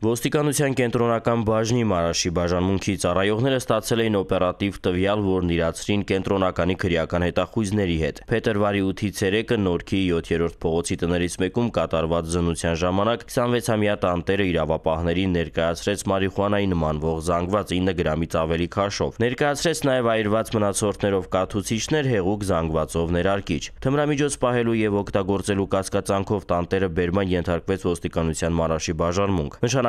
Ոստիկանության կենտրոնական բաժնի Մարաշի բաժանմունքի ծառայողները ստացել էին օպերատիվ տվյալ, որն իրացրին կենտրոնականի քրեական հետախույզների հետ։ Փետրվարի 8-ից 3-ը Նորքի 7-րդ փողոցի տներից մեկում կատարված զնության ժամանակ 26-ամյա տանտերը իրավապահներին ներկայացրեց մարիխուանայի նմանվող զանգված 9 գրամից ավելի քաշով։ Ներկայացրեց նաև այրված մնացորդներով կաթուցիչներ հեղուկ զանգվածով ներարկիչ։ Թմրամիջոց պահելու եւ օգտագործելու կասկածանքով տանտերը բերման ենթարկվեց ոստիկանության Մարաշի բաժանմունք։ Նշանակ